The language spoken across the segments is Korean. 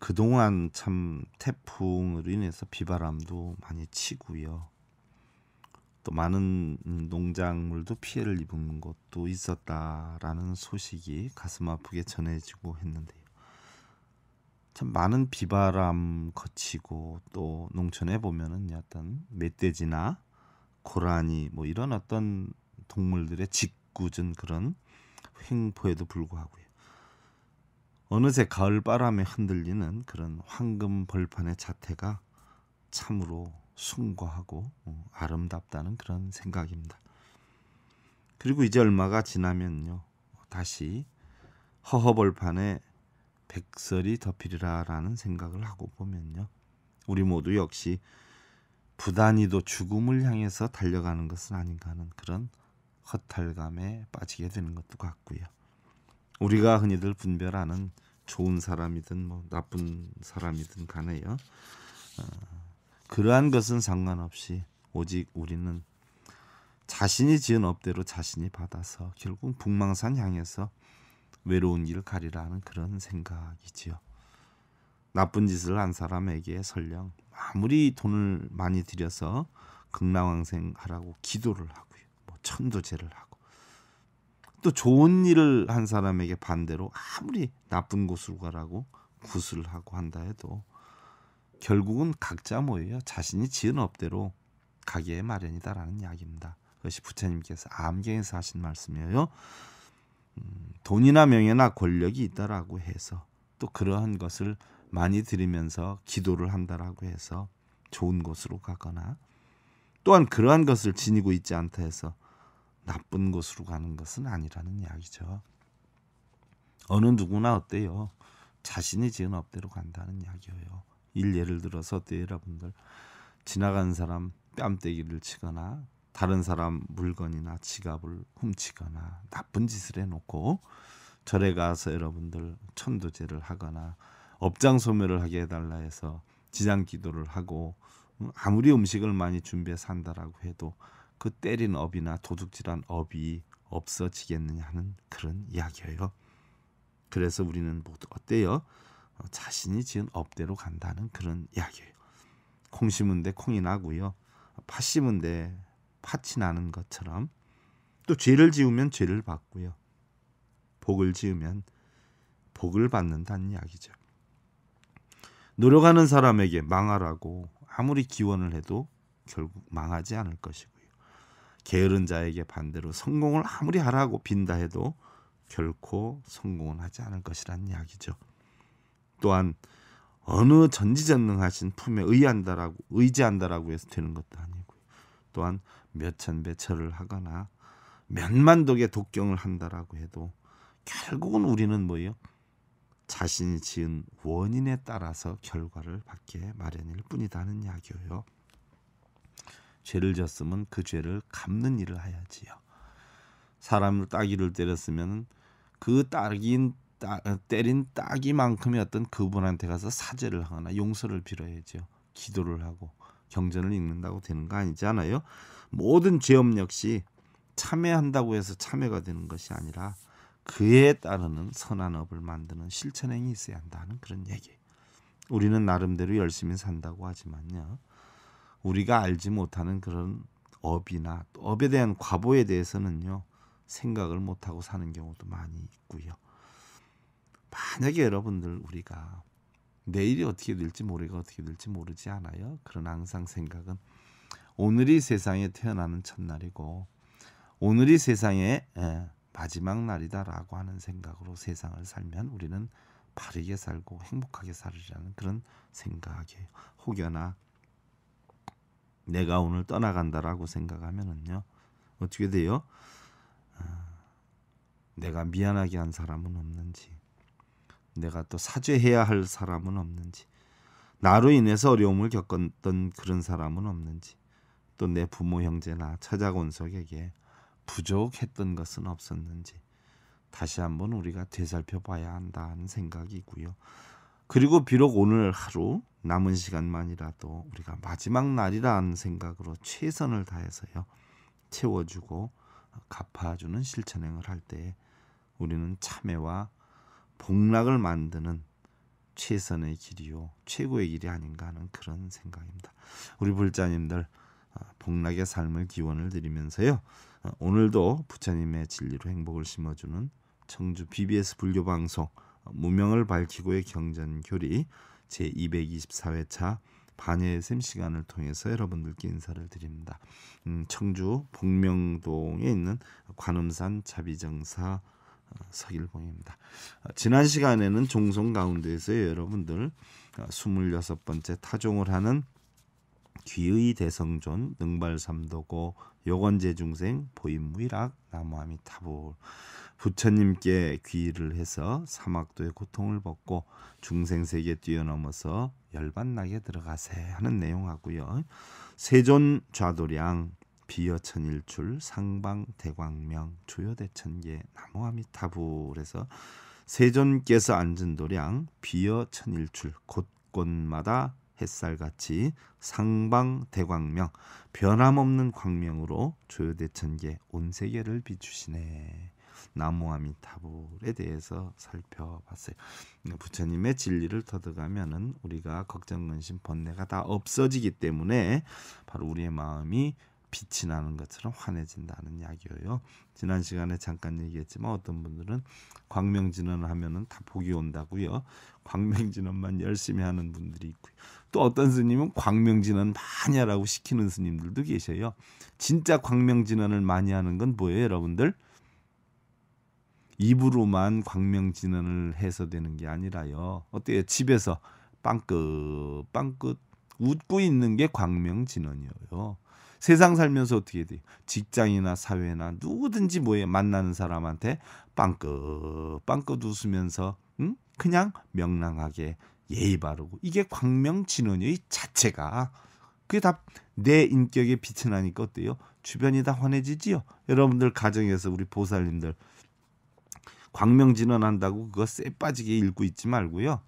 그동안 참 태풍으로 인해서 비바람도 많이 치고요. 또 많은 농작물도 피해를 입은 것도 있었다라는 소식이 가슴 아프게 전해지고 했는데요. 참 많은 비바람 거치고 또 농촌에 보면은 약간 멧돼지나 고라니 뭐 이런 어떤 동물들의 짓궂은 그런 횡포에도 불구하고요. 어느새 가을 바람에 흔들리는 그런 황금 벌판의 자태가 참으로 숭고하고 어, 아름답다는 그런 생각입니다. 그리고 이제 얼마가 지나면요. 다시 허허벌판에 백설이 덮이리라라는 생각을 하고 보면요. 우리 모두 역시 부단히도 죽음을 향해서 달려가는 것은 아닌가 하는 그런 허탈감에 빠지게 되는 것도 같고요. 우리가 흔히들 분별하는 좋은 사람이든 뭐 나쁜 사람이든 간에요. 어, 그러한 것은 상관없이 오직 우리는 자신이 지은 업대로 자신이 받아서 결국 북망산 향해서 외로운 길을 가리라 는 그런 생각이지요. 나쁜 짓을 한 사람에게 설령 아무리 돈을 많이 들여서 극락왕생하라고 기도를 하고요. 뭐 천도제를 하고 또 좋은 일을 한 사람에게 반대로 아무리 나쁜 곳으로 가라고 구슬 을 하고 한다 해도 결국은 각자 모여요. 자신이 지은 업대로 가게 마련이다라는 이야기입니다. 그것이 부처님께서 암경에서 하신 말씀이에요. 음, 돈이나 명예나 권력이 있다라고 해서 또 그러한 것을 많이 들이면서 기도를 한다라고 해서 좋은 곳으로 가거나 또한 그러한 것을 지니고 있지 않다 해서 나쁜 곳으로 가는 것은 아니라는 이야기죠. 어느 누구나 어때요? 자신이 지은 업대로 간다는 이야기예요. 일 예를 들어서 어때요, 여러분들? 지나간 사람 뺨때기를 치거나 다른 사람 물건이나 지갑을 훔치거나 나쁜 짓을 해놓고 절에 가서 여러분들 천도제를 하거나 업장 소멸을 하게 해달라 해서 지장 기도를 하고 음, 아무리 음식을 많이 준비해 산다라고 해도 그 때린 업이나 도둑질한 업이 없어지겠느냐 하는 그런 이야기예요. 그래서 우리는 모두 어때요? 어, 자신이 지은 업대로 간다는 그런 이야기예요. 콩 심은 데 콩이 나고요. 팥 심은 데 팥이 나는 것처럼 또 죄를 지으면 죄를 받고요. 복을 지으면 복을 받는다는 이야기죠. 노력하는 사람에게 망하라고 아무리 기원을 해도 결국 망하지 않을 것이고요. 게으른 자에게 반대로 성공을 아무리 하라고 빈다 해도 결코 성공은 하지 않을 것이란 이야기죠. 또한 어느 전지전능하신 품에 의한다라고 의지한다라고 해서 되는 것도 아니고요. 또한 몇천 배 절을 하거나 몇만 독의 독경을 한다라고 해도 결국은 우리는 뭐예요? 자신이 지은 원인에 따라서 결과를 받게 마련일 뿐이다는 이야기예요. 죄를 졌으면 그 죄를 갚는 일을 해야지요 사람을 따귀를 때렸으면 그 따긴 따, 때린 따기만큼의 어떤 그분한테 가서 사죄를 하거나 용서를 빌어야죠. 기도를 하고 경전을 읽는다고 되는 거 아니잖아요. 모든 죄업 역시 참회한다고 해서 참회가 되는 것이 아니라 그에 따르는 선한 업을 만드는 실천행이 있어야 한다는 그런 얘기. 우리는 나름대로 열심히 산다고 하지만요. 우리가 알지 못하는 그런 업이나 업에 대한 과보에 대해서는요 생각을 못하고 사는 경우도 많이 있고요. 만약에 여러분들 우리가 내일이 어떻게 될지 모레가 어떻게 될지 모르지 않아요. 그런 항상 생각은 오늘이 세상에 태어나는 첫날이고 오늘이 세상의 에 예, 마지막 날이다라고 하는 생각으로 세상을 살면 우리는 바르게 살고 행복하게 살으라는 그런 생각에 혹여나 내가 오늘 떠나간다라고 생각하면은요 어떻게 돼요? 아, 내가 미안하게 한 사람은 없는지, 내가 또 사죄해야 할 사람은 없는지, 나로 인해서 어려움을 겪었던 그런 사람은 없는지, 또 내 부모 형제나 찾아온 석에게 부족했던 것은 없었는지 다시 한번 우리가 되살펴봐야 한다는 생각이고요. 그리고 비록 오늘 하루 남은 시간만이라도 우리가 마지막 날이라는 생각으로 최선을 다해서요. 채워주고 갚아주는 실천행을 할 때 우리는 참회와 복락을 만드는 최선의 길이요 최고의 길이 아닌가 하는 그런 생각입니다. 우리 불자님들 어, 복락의 삶을 기원을 드리면서요 어, 오늘도 부처님의 진리로 행복을 심어주는 청주 BBS 불교 방송 무명을 밝히고의 경전교리 제224회차 반의샘 시간을 통해서 여러분들께 인사를 드립니다. 음, 청주 복명동에 있는 관음산 자비정사 어, 서일봉입니다. 아, 지난 시간에는 종성 가운데에서 여러분들 26번째 아, 타종을 하는 귀의 대성존, 능발삼도고, 요건제 중생, 보임무일학, 나무아미타불 부처님께 귀의를 해서 사막도의 고통을 벗고 중생 세계 뛰어넘어서 열반나게 들어가세 하는 내용하고요. 세존 좌도량 비어천일출 상방 대광명 조여대천계 나무아미타불 해서 세존께서 앉은 도량 비어천일출 곳곳마다 햇살같이 상방 대광명 변함없는 광명으로 조여대천계 온 세계를 비추시네. 나무아미 타불에 대해서 살펴봤어요. 부처님의 진리를 터득하면은 우리가 걱정, 근심, 번뇌가 다 없어지기 때문에 바로 우리의 마음이 빛이 나는 것처럼 환해진다는 이야기예요 지난 시간에 잠깐 얘기했지만 어떤 분들은 광명진언을 하면은 다 복이 온다고요. 광명진언만 열심히 하는 분들이 있고요. 또 어떤 스님은 광명진언 많이 하라고 시키는 스님들도 계셔요. 진짜 광명진언을 많이 하는 건 뭐예요, 여러분들? 입으로만 광명진언을 해서되는 게 아니라요. 어때요? 집에서 빵긋 빵긋 웃고 있는 게 광명진언이에요. 세상 살면서 어떻게 돼요? 직장이나 사회나 누구든지 뭐에 만나는 사람한테 빵긋 빵긋 웃으면서 응? 그냥 명랑하게 예의 바르고 이게 광명진언의 자체가 그게 다 내 인격에 빛이 나니까 어때요? 주변이 다 환해지지요. 여러분들 가정에서 우리 보살님들 광명진언한다고 그거 쎄 빠지게 읽고 있지 말고요.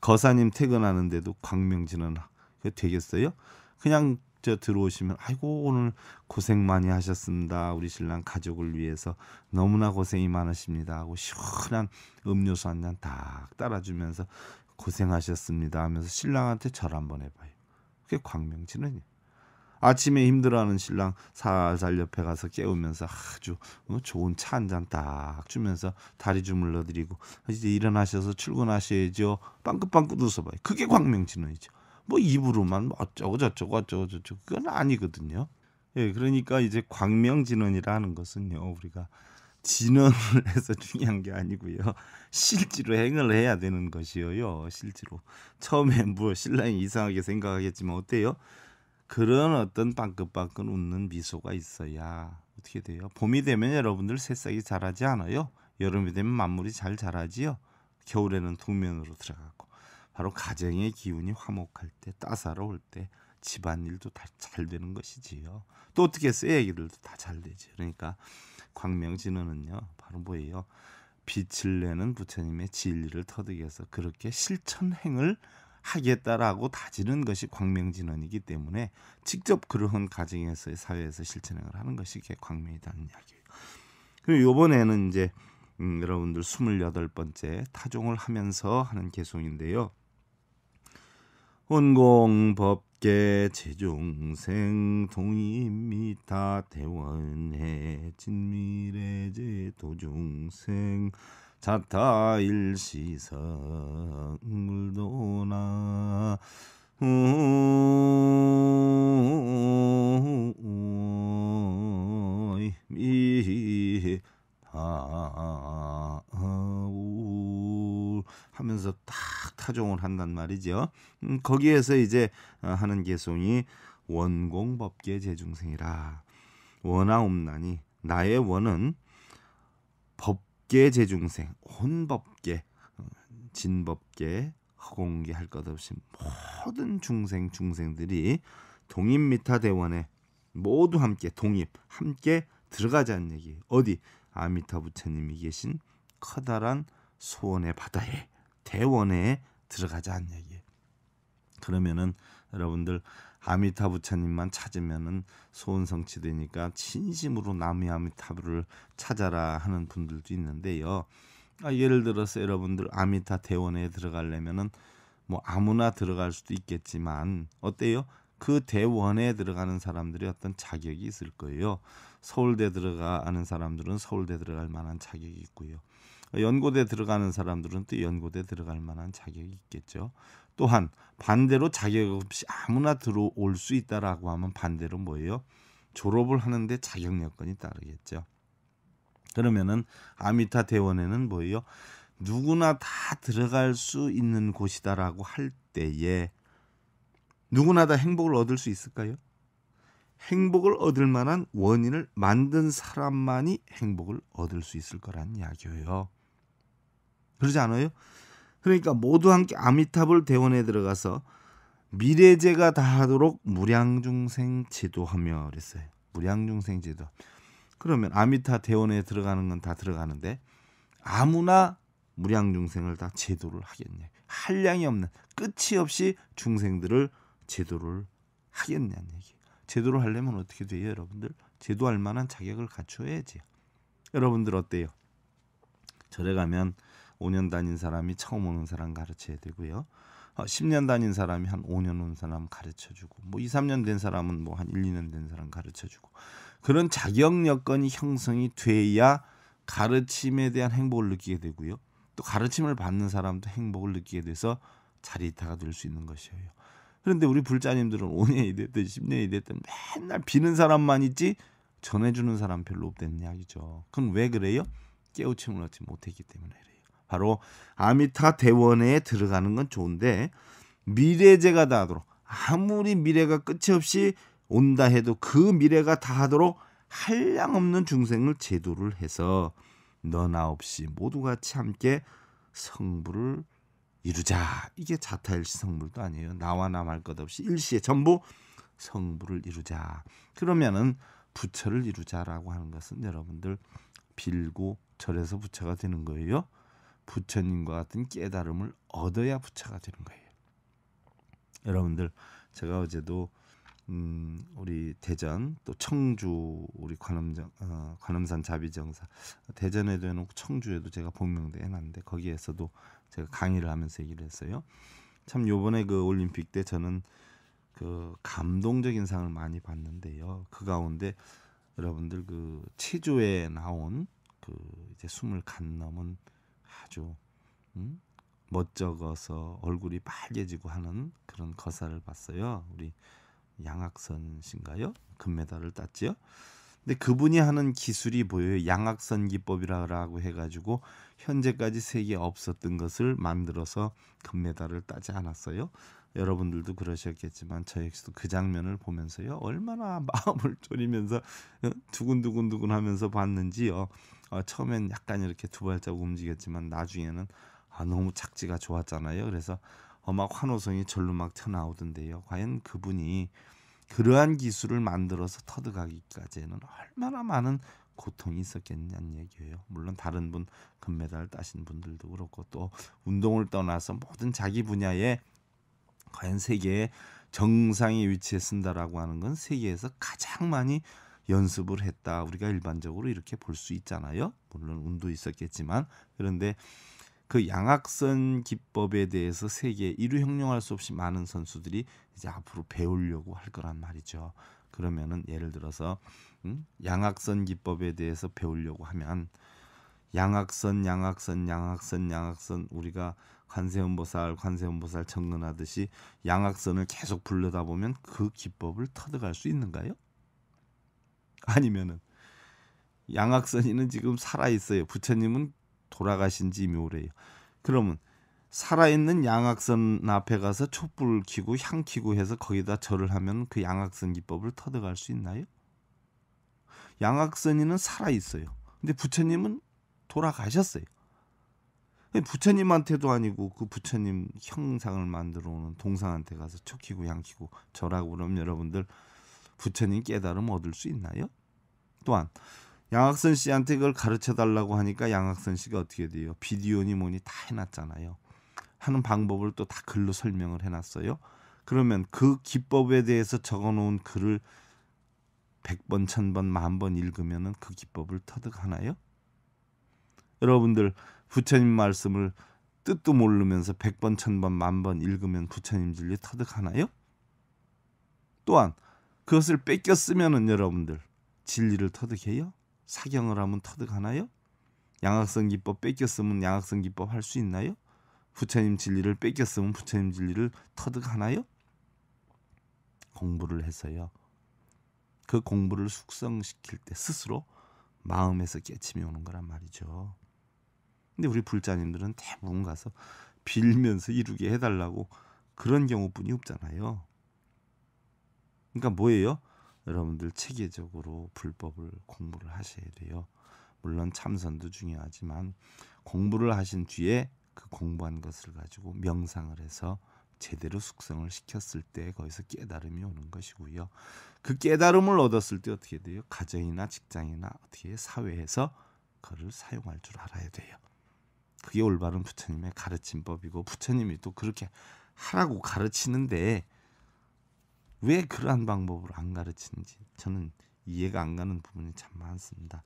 거사님 퇴근하는데도 광명진언 그 되겠어요? 그냥 저 들어오시면 아이고 오늘 고생 많이 하셨습니다. 우리 신랑 가족을 위해서 너무나 고생이 많으십니다 하고 시원한 음료수 한 잔 딱 따라주면서 고생하셨습니다 하면서 신랑한테 절 한번 해봐요. 그게 광명진언이에요. 아침에 힘들어하는 신랑 살살 옆에 가서 깨우면서 아주 어, 좋은 차 한 잔 딱 주면서 다리 주물러 드리고 이제 일어나셔서 출근하셔야죠. 빵긋빵긋 웃어봐요. 그게 광명진원이죠뭐 입으로만 뭐 어쩌고 저쩌고 어쩌고 저쩌고 그건 아니거든요. 예, 그러니까 이제 광명진원이라는 것은요 우리가 진언을 해서 중요한 게 아니고요. 실제로 행을 해야 되는 것이요요. 실제로 처음에 뭐 신랑이 이상하게 생각하겠지만 어때요? 그런 어떤 빵긋빵긋 웃는 미소가 있어야 어떻게 돼요? 봄이 되면 여러분들 새싹이 자라지 않아요. 여름이 되면 만물이 잘 자라지요. 겨울에는 동면으로 들어가고 바로 가정의 기운이 화목할 때 따사로울 때 집안일도 다 잘 되는 것이지요. 또 어떻게 써야 얘기들도 다 잘 되지. 그러니까 광명진언은요. 바로 뭐예요? 빛을 내는 부처님의 진리를 터득해서 그렇게 실천행을 하겠다라고 다지는 것이 광명진언이기 때문에 직접 그러한 가정에서의 사회에서 실천을 하는 것이 광명이라는 이야기예요. 그리고 요번에는 이제 음, 여러분들 2 8 번째 타종을 하면서 하는 개송인데요. 혼공법계 제종생 동입니다 대원해 진미래제 도중생 자타 일시성 물도나 하면서탁 타종을 한단 말이죠. 음, 거기에서 이제 어, 하는 개송이 원공법계 재중생이라 원하옵나니 나의 원은 법 법계 재중생 혼법계 진법계 허공계 할 것 없이 모든 중생 중생들이 동입 미타 대원에 모두 함께 동입 함께 들어가자는 얘기 어디 아미타 부처님이 계신 커다란 소원의 바다에 대원에 들어가자는 얘기 그러면은 여러분들 아미타 부처님만 찾으면은 소원 성취되니까 진심으로 남의 아미타부를 찾아라 하는 분들도 있는데요. 아, 예를 들어서 여러분들 아미타 대원에 들어가려면은 뭐 아무나 들어갈 수도 있겠지만 어때요? 그 대원에 들어가는 사람들이 어떤 자격이 있을 거예요. 서울대 들어가는 아 사람들은 서울대 들어갈 만한 자격이 있고요. 연고대 들어가는 사람들은 또 연고대 들어갈 만한 자격이 있겠죠. 또한 반대로 자격 없이 아무나 들어올 수 있다라고 하면 반대로 뭐예요? 졸업을 하는데 자격 여건이 따르겠죠. 그러면은 아미타 대원에는 뭐예요? 누구나 다 들어갈 수 있는 곳이다라고 할 때에 누구나 다 행복을 얻을 수 있을까요? 행복을 얻을 만한 원인을 만든 사람만이 행복을 얻을 수 있을 거란 이야기예요. 그러지 않아요? 그러니까 모두 함께 아미타불 대원에 들어가서 미래제가 다하도록 무량중생 제도하며 그랬어요. 무량중생 제도. 그러면 아미타 대원에 들어가는 건 다 들어가는데 아무나 무량중생을 다 제도를 하겠냐. 한량이 없는 끝이 없이 중생들을 제도를 하겠냐는 얘기. 제도를 하려면 어떻게 돼요, 여러분들? 제도할 만한 자격을 갖춰야지. 여러분들 어때요? 절에 가면 5년 다닌 사람이 처음 오는 사람 가르쳐야 되고요. 10년 어, 다닌 사람이 한 5년 온 사람 가르쳐 주고 뭐 2, 3년 된 사람은 뭐 한 1, 2년 된 사람 가르쳐 주고 그런 자격 여건이 형성이 돼야 가르침에 대한 행복을 느끼게 되고요. 또 가르침을 받는 사람도 행복을 느끼게 돼서 자리타가 될 수 있는 것이에요. 그런데 우리 불자님들은 5년이 됐든 10년이 됐든 맨날 비는 사람만 있지 전해주는 사람 별로 없다는 이야기죠. 그건 왜 그래요? 깨우침을 얻지 못했기 때문에 그래요. 바로 아미타 대원에 들어가는 건 좋은데 미래제가 다 하도록 아무리 미래가 끝이 없이 온다 해도 그 미래가 다 하도록 한량없는 중생을 제도를 해서 너나 없이 모두 같이 함께 성부를 이루자. 이게 자타일시 성불도 아니에요. 나와 남할 것 없이 일시에 전부 성부를 이루자. 그러면은 부처를 이루자라고 하는 것은 여러분들 빌고 절에서 부처가 되는 거예요. 부처님과 같은 깨달음을 얻어야 부처가 되는 거예요. 여러분들 제가 어제도 음, 우리 대전 또 청주 우리 관음정 어, 관음산 자비정사 대전에도 해놓고 청주에도 제가 복명도 해놨는데 거기에서도 제가 강의를 하면서 얘기를 했어요. 참 요번에 그 올림픽 때 저는 그 감동적인 상을 많이 봤는데요. 그 가운데 여러분들 그 체조에 나온 그 이제 숨을 갓 넘은 아주 음? 멋쩍어서 얼굴이 빨개지고 하는 그런 거사를 봤어요. 우리 양악선 씨인가요? 금메달을 땄지요. 근데 그분이 하는 기술이 보여요. 양악선 기법이라고 해가지고 현재까지 세계에 없었던 것을 만들어서 금메달을 따지 않았어요. 여러분들도 그러셨겠지만 저 역시도 그 장면을 보면서요 얼마나 마음을 졸이면서 어? 두근두근두근하면서 봤는지요. 어, 처음엔 약간 이렇게 두 발자국 움직였지만 나중에는 아, 너무 착지가 좋았잖아요. 그래서 어, 마 환호성이 절로 막 튀어나오던데요. 과연 그분이 그러한 기술을 만들어서 터득하기까지는 얼마나 많은 고통이 있었겠냐는 얘기예요. 물론 다른 분 금메달 따신 분들도 그렇고 또 운동을 떠나서 모든 자기 분야에 과연 세계의 정상의 위치에 쓴다라고 하는 건 세계에서 가장 많이 연습을 했다. 우리가 일반적으로 이렇게 볼 수 있잖아요. 물론 운도 있었겠지만 그런데 그 양악선 기법에 대해서 세계 이루 형용할 수 없이 많은 선수들이 이제 앞으로 배우려고 할 거란 말이죠. 그러면은 예를 들어서 음? 양악선 기법에 대해서 배우려고 하면 양악선 양악선 양악선 양악선 우리가 관세음보살 관세음보살 청근하듯이 양악선을 계속 불러다 보면 그 기법을 터득할 수 있는가요? 아니면은 양악선이는 지금 살아 있어요. 부처님은 돌아가신 지 이미 오래요. 그러면 살아있는 양악선 앞에 가서 촛불 켜고 향 켜고 해서 거기다 절을 하면 그 양악선 기법을 터득할 수 있나요? 양악선이는 살아있어요. 근데 부처님은 돌아가셨어요. 부처님한테도 아니고 그 부처님 형상을 만들어 오는 동상한테 가서 촉 켜고 향키고 절하고 그러면 여러분들 부처님 깨달음 얻을 수 있나요? 또한 양학선 씨한테 그걸 가르쳐 달라고 하니까 양학선 씨가 어떻게 돼요? 비디오니 뭐니 다 해놨잖아요. 하는 방법을 또 다 글로 설명을 해놨어요. 그러면 그 기법에 대해서 적어놓은 글을 1 0 0번1 0 0 0번만 번 읽으면 그 기법을 터득하나요? 여러분들 부처님 말씀을 뜻도 모르면서 1 0 0번1 0 0 0번만 번 읽으면 부처님 진리 터득하나요? 또한 그것을 뺏겼으면은 여러분들 진리를 터득해요? 사경을 하면 터득하나요? 양학성 기법 뺏겼으면 양학성 기법 할 수 있나요? 부처님 진리를 뺏겼으면 부처님 진리를 터득하나요? 공부를 해서요. 그 공부를 숙성시킬 때 스스로 마음에서 깨침이 오는 거란 말이죠. 근데 우리 불자님들은 대부분 가서 빌면서 이루게 해달라고 그런 경우뿐이 없잖아요. 그러니까 뭐예요? 여러분들 체계적으로 불법을 공부를 하셔야 돼요. 물론 참선도 중요하지만 공부를 하신 뒤에 그 공부한 것을 가지고 명상을 해서 제대로 숙성을 시켰을 때 거기서 깨달음이 오는 것이고요. 그 깨달음을 얻었을 때 어떻게 돼요? 가정이나 직장이나 어떻게 사회에서 그를 사용할 줄 알아야 돼요. 그게 올바른 부처님의 가르침법이고 부처님이 또 그렇게 하라고 가르치는데 왜 그러한 방법으로안 가르치는지 저는 이해가 안 가는 부분이 참 많습니다.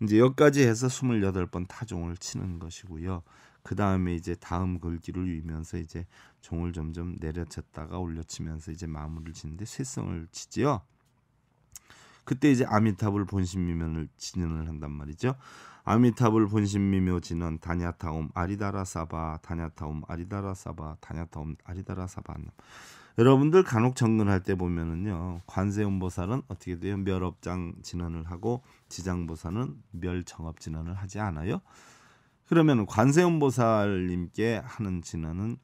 이제 여기까지 해서 28번 타종을 치는 것이고요. 그 다음에 이제 다음 글귀를 위면서 이제 종을 점점 내려쳤다가 올려치면서 이제 마무리를 치는데 쇠성을 치지요. 그때 이제 아미타불 본심미면을 진언을 한단 말이죠. 아미타불 본심미묘 진언 다냐타움 아리다라사바 다냐타움 아리다라사바 다냐타 다냐타움 아리다라사바 여러분들 간혹 정근할 때 보면은요 관세음보살은 어떻게 돼요 멸업장 진언을 하고 지장보살은 멸정업 진언을 하지 않아요 그러면 관세음보살님께 하는 진언은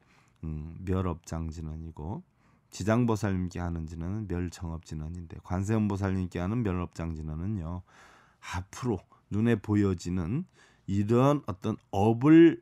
음, 멸업장 진환이고 지장보살님께 하는 진언은 멸정업 진언인데 관세음보살님께 하는 멸업장 진언은요 앞으로 눈에 보여지는 이런 어떤 업을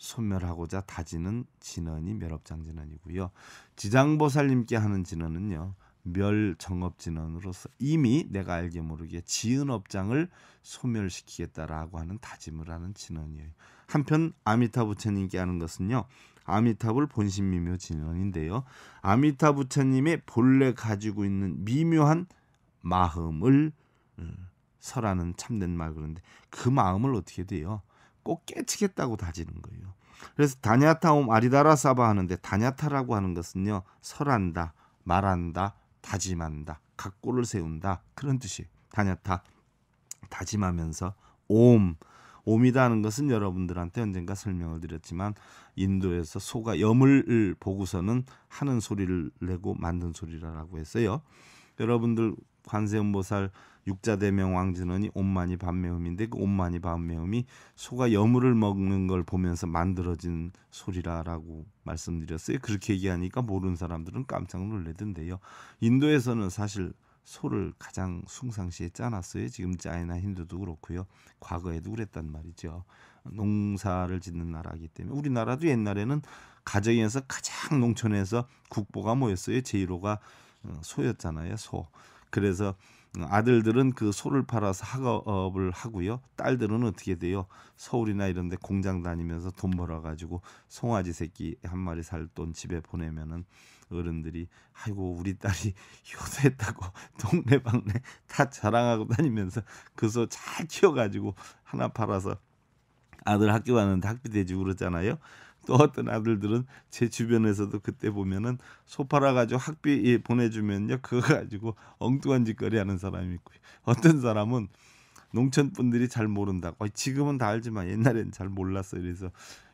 소멸하고자 다지는 진언이 멸업장진언이고요. 지장보살님께 하는 진언은요. 멸정업진언으로서 이미 내가 알게 모르게 지은 업장을 소멸시키겠다라고 하는 다짐을 하는 진언이에요. 한편 아미타 부처님께 하는 것은요. 아미타불 본심 미묘 진언인데요. 아미타 부처님의 본래 가지고 있는 미묘한 마음을 음, 설하는 참된 말 그런데 그 마음을 어떻게 돼요? 꼭 깨치겠다고 다지는 거예요. 그래서 다냐타옴 아리다라 사바 하는데 다냐타라고 하는 것은요 설한다, 말한다, 다짐한다, 각골을 세운다 그런 뜻이 다냐타 다짐하면서 옴 옴이라는 것은 여러분들한테 언젠가 설명을 드렸지만 인도에서 소가 염을 보고서는 하는 소리를 내고 만든 소리라고 했어요. 여러분들 관세음보살 육자대명 왕진원이 옴만이 반매음인데 그 옴마니 반매음이 소가 여물을 먹는 걸 보면서 만들어진 소리라라고 말씀드렸어요. 그렇게 얘기하니까 모르는 사람들은 깜짝 놀래던데요. 인도에서는 사실 소를 가장 숭상시에 짜놨어요. 지금 짜이나 힌두도 그렇고요. 과거에도 그랬단 말이죠. 농사를 짓는 나라이기 때문에 우리나라도 옛날에는 가정에서 가장 농촌에서 국보가 뭐였어요? 제1호가 어, 소였잖아요. 소. 그래서 아들들은 그 소를 팔아서 학업을 하고요. 딸들은 어떻게 돼요? 서울이나 이런 데 공장 다니면서 돈 벌어 가지고 송아지 새끼 한 마리 살 돈 집에 보내면은 어른들이 아이고 우리 딸이 효도했다고 동네방네 다 자랑하고 다니면서 그 소 잘 키워 가지고 하나 팔아서 아들 학교 가는데 학비 대주고 그러잖아요. 또 어떤 아들들은 제 주변에서도 그때 보면은 소파라 가지고 학비 보내주면요 그거 가지고 엉뚱한 짓거리 하는 사람이 있고 어떤 사람은 농촌 분들이 잘 모른다고 지금은 다 알지만 옛날엔 잘 몰랐어요 그래서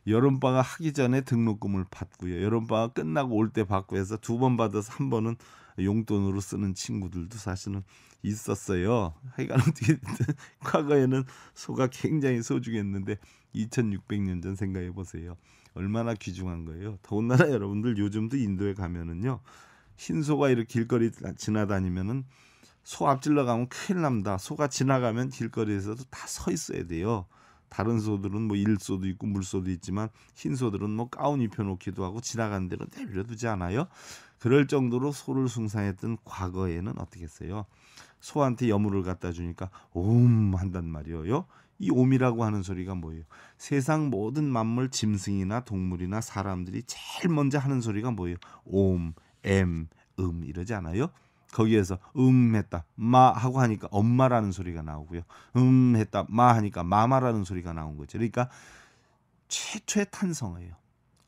여름방학 하기 전에 등록금을 받고요 여름방학 끝나고 올 때 받고 해서 두 번 받아서 한 번은 용돈으로 쓰는 친구들도 사실은 있었어요 하여간 어떻게 과거에는 소가 굉장히 소중했는데 2600년 전 생각해 보세요 얼마나 귀중한 거예요. 더군다나 여러분들 요즘도 인도에 가면은요. 흰소가 이렇게 길거리 지나다니면은 소 앞질러 가면 큰일 납니다. 소가 지나가면 길거리에서도 다 서 있어야 돼요. 다른 소들은 뭐 일소도 있고 물소도 있지만 흰 소들은 뭐 가운 입혀놓기도 하고 지나간 대로 내려두지 않아요. 그럴 정도로 소를 숭상했던 과거에는 어떻게 했어요? 소한테 여물을 갖다 주니까 오옴 한단 말이에요. 이옴이라고 하는 소리가 뭐예요? 세상 모든 만물 짐승이나 동물이나 사람들이 제일 먼저 하는 소리가 뭐예요? 옴, 엠, 음 이러지 않아요? 거기에서 음 했다 마 하고 하니까 엄마라는 소리가 나오고요. 음 했다 마 하니까 마마라는 소리가 나온 거죠. 그러니까 최초의 탄성이에요.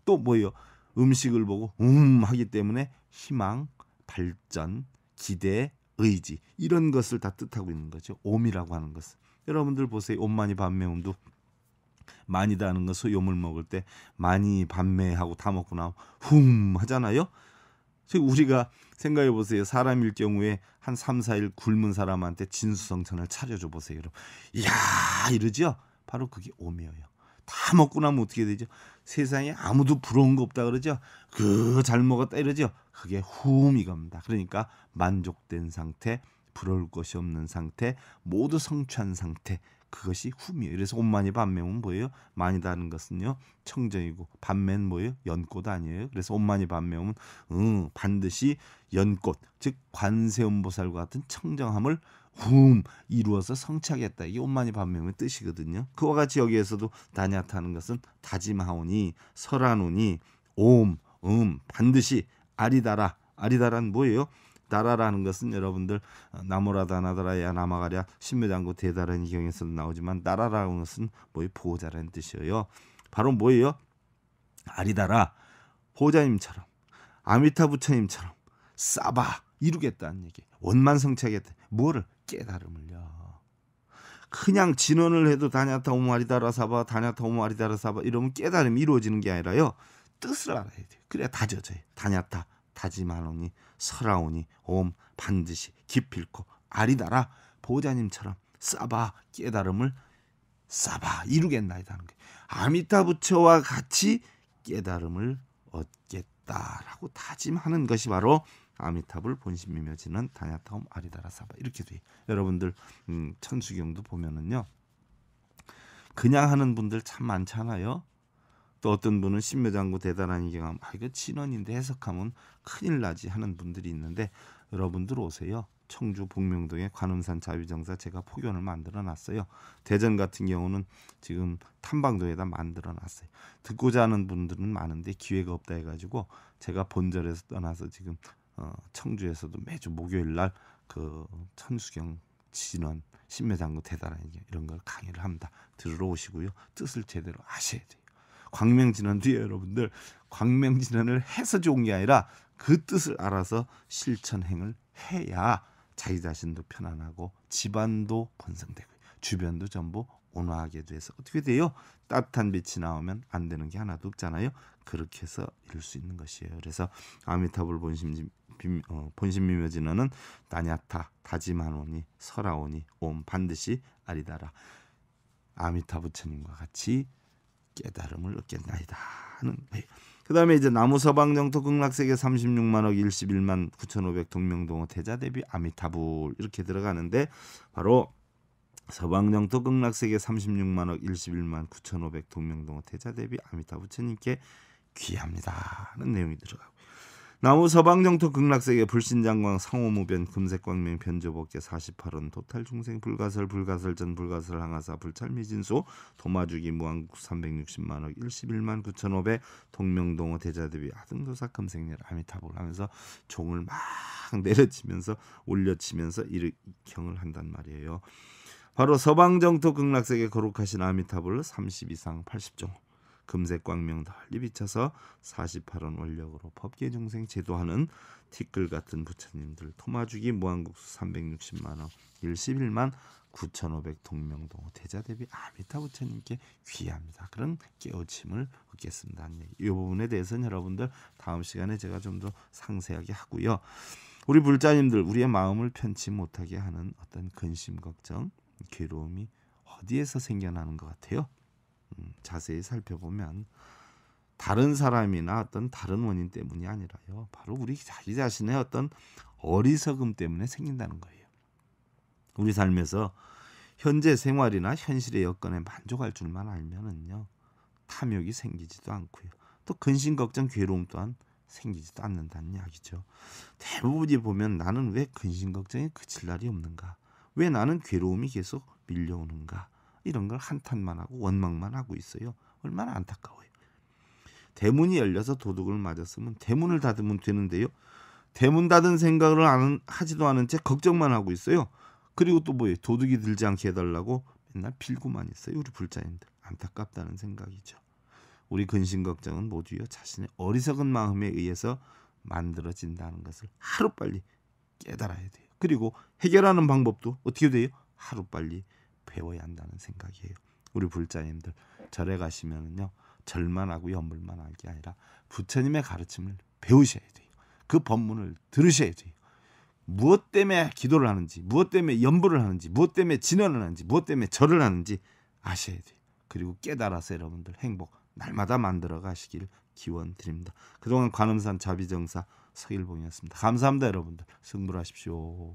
또 뭐예요? 음식을 보고 음 하기 때문에 희망, 발전, 기대, 의지 이런 것을 다 뜻하고 있는 거죠. 옴이라고 하는 것은 여러분들 보세요. 옴만이 반매음도 많이다 하는 것은 요물 먹을 때 많이 반매하고 다 먹고 나면 훔 하잖아요. 우리가 생각해 보세요. 사람일 경우에 한 3, 4일 굶은 사람한테 진수성찬을 차려줘 보세요. 여러분. 이야 이러죠. 바로 그게 오미예요. 다 먹고 나면 어떻게 되죠? 세상에 아무도 부러운 거 없다 그러죠. 그 잘 먹었다 이러죠. 그게 후음 이겁니다. 그러니까 만족된 상태, 부러울 것이 없는 상태, 모두 성취한 상태. 그것이 후미에요. 그래서 옷만이 반매면 뭐예요? 많이 다는 것은요 청정이고 반매는 뭐예요? 연꽃 아니에요. 그래서 옷만이 반매면 응 반드시 연꽃 즉 관세음보살과 같은 청정함을 부음 이루어서 성착했다. 이게 온만이 반명의 뜻이거든요. 그와 같이 여기에서도 단약타는 것은 다짐하오니 설하노니 옴, 음, 반드시 아리다라. 아리다란 뭐예요? 나라라는 것은 여러분들 어, 나무라다 나다라야 남아가랴 신묘장구 대다라는 경에서도 나오지만 나라라는 것은 뭐의 보호자라는 뜻이에요. 바로 뭐예요? 아리다라 보호자님처럼 아미타 부처님처럼 싸바 이루겠다는 얘기 원만성취하겠다. 뭐를 깨달음을요. 그냥 진언을 해도 다냐타 오마리다라 사바 다냐타 오마리다라 사바 이러면 깨달음이 이루어지는 게 아니라요. 뜻을 알아야 돼요. 그래야 다져져요. 다냐타 다지마노니 설라오니 옴 반드시 기필코 아리다라 보자님처럼 사바 깨달음을 사바 이루겠나이다는 게 아미타 부처와 같이 깨달음을 얻겠다라고 다짐하는 것이 바로 아미탑을 본심이며 지는 다냐타움 아리다라사바 이렇게 돼. 여러분들 음, 천수경도 보면은요. 그냥 하는 분들 참 많잖아요. 또 어떤 분은 신묘장구 대단한 경험아 이거 진원인데 해석하면 큰일 나지 하는 분들이 있는데 여러분들 오세요. 청주 복명동에 관음산 자유정사 제가 포견을 만들어 놨어요. 대전 같은 경우는 지금 탐방도에다 만들어 놨어요. 듣고자 하는 분들은 많은데 기회가 없다 해가지고 제가 본절에서 떠나서 지금 어, 청주에서도 매주 목요일 날 그 천수경 진원 신매장구 대단한 이런 걸 강의를 합니다. 들으러 오시고요. 뜻을 제대로 아셔야 돼요. 광명진원 뒤에 여러분들 광명진원을 해서 좋은 게 아니라 그 뜻을 알아서 실천행을 해야 자기 자신도 편안하고 집안도 번성되고 주변도 전부 온화하게 돼서 어떻게 돼요? 따뜻한 빛이 나오면 안 되는 게 하나도 없잖아요. 그렇게 해서 이룰 수 있는 것이에요. 그래서 아미타불 본심집 어, 본심미묘 지나는 나냐타 다지만오니 설하오니 옴 반드시 아리다라 아미타 부처님과 같이 깨달음을 얻겠나이다 하는 네. 그 다음에 이제 나무서방 정토 극락세계 36만억 11만 9,500 동명동호 태자 대비 아미타불 이렇게 들어가는데 바로 서방 정토 극락세계 36만억 11만 9,500 동명동호 태자 대비 아미타 부처님께 귀합니다 하는 내용이 들어가고 나무 서방정토 극락세계 불신장광 상호무변 금색광명 변조복제 48원 도탈 중생 불가설 불가설전 불가설 항아사 불찰미진소 도마주기 무한국 360만억 11만 9,500 동명동호 대자대비 아등도사 금생렬 아미타불 하면서 종을 막 내려치면서 올려치면서 일으경을 한단 말이에요. 바로 서방정토 극락세계 거룩하신 아미타불 30 이상 80종 금색 광명 달리비춰서 48원 원력으로 법계 중생 제도하는 티끌 같은 부처님들 토마주기 무한국수 360만 원 11만 9,500 동명동 대자 대비 아미타 부처님께 귀합니다. 그런 깨우침을 얻겠습니다. 이 부분에 대해서는 여러분들 다음 시간에 제가 좀 더 상세하게 하고요. 우리 불자님들 우리의 마음을 편치 못하게 하는 어떤 근심 걱정 괴로움이 어디에서 생겨나는 것 같아요? 음, 자세히 살펴보면 다른 사람이나 어떤 다른 원인 때문이 아니라요. 바로 우리 자기 자신의 어떤 어리석음 때문에 생긴다는 거예요. 우리 삶에서 현재 생활이나 현실의 여건에 만족할 줄만 알면은요. 탐욕이 생기지도 않고요. 또 근심 걱정 괴로움 또한 생기지도 않는다는 이야기죠. 대부분이 보면 나는 왜 근심 걱정에 그칠 날이 없는가? 왜 나는 괴로움이 계속 밀려오는가? 이런 걸 한탄만 하고 원망만 하고 있어요. 얼마나 안타까워요. 대문이 열려서 도둑을 맞았으면 대문을 닫으면 되는데요. 대문 닫은 생각을 안, 하지도 않은 채 걱정만 하고 있어요. 그리고 또 뭐예요? 도둑이 들지 않게 해달라고 맨날 빌고만 있어요. 우리 불자인들 안타깝다는 생각이죠. 우리 근심 걱정은 모두요 자신의 어리석은 마음에 의해서 만들어진다는 것을 하루빨리 깨달아야 돼요. 그리고 해결하는 방법도 어떻게 돼요? 하루빨리 배워야 한다는 생각이에요. 우리 불자님들 절에 가시면은요 절만 하고 연불만 할 게 아니라 부처님의 가르침을 배우셔야 돼요. 그 법문을 들으셔야 돼요. 무엇 때문에 기도를 하는지, 무엇 때문에 연불을 하는지, 무엇 때문에 진언을 하는지, 무엇 때문에 절을 하는지 아셔야 돼요. 그리고 깨달아서 여러분들 행복 날마다 만들어 가시길 기원 드립니다. 그동안 관음산 자비정사 서일봉이었습니다. 감사합니다, 여러분들. 승부하십시오.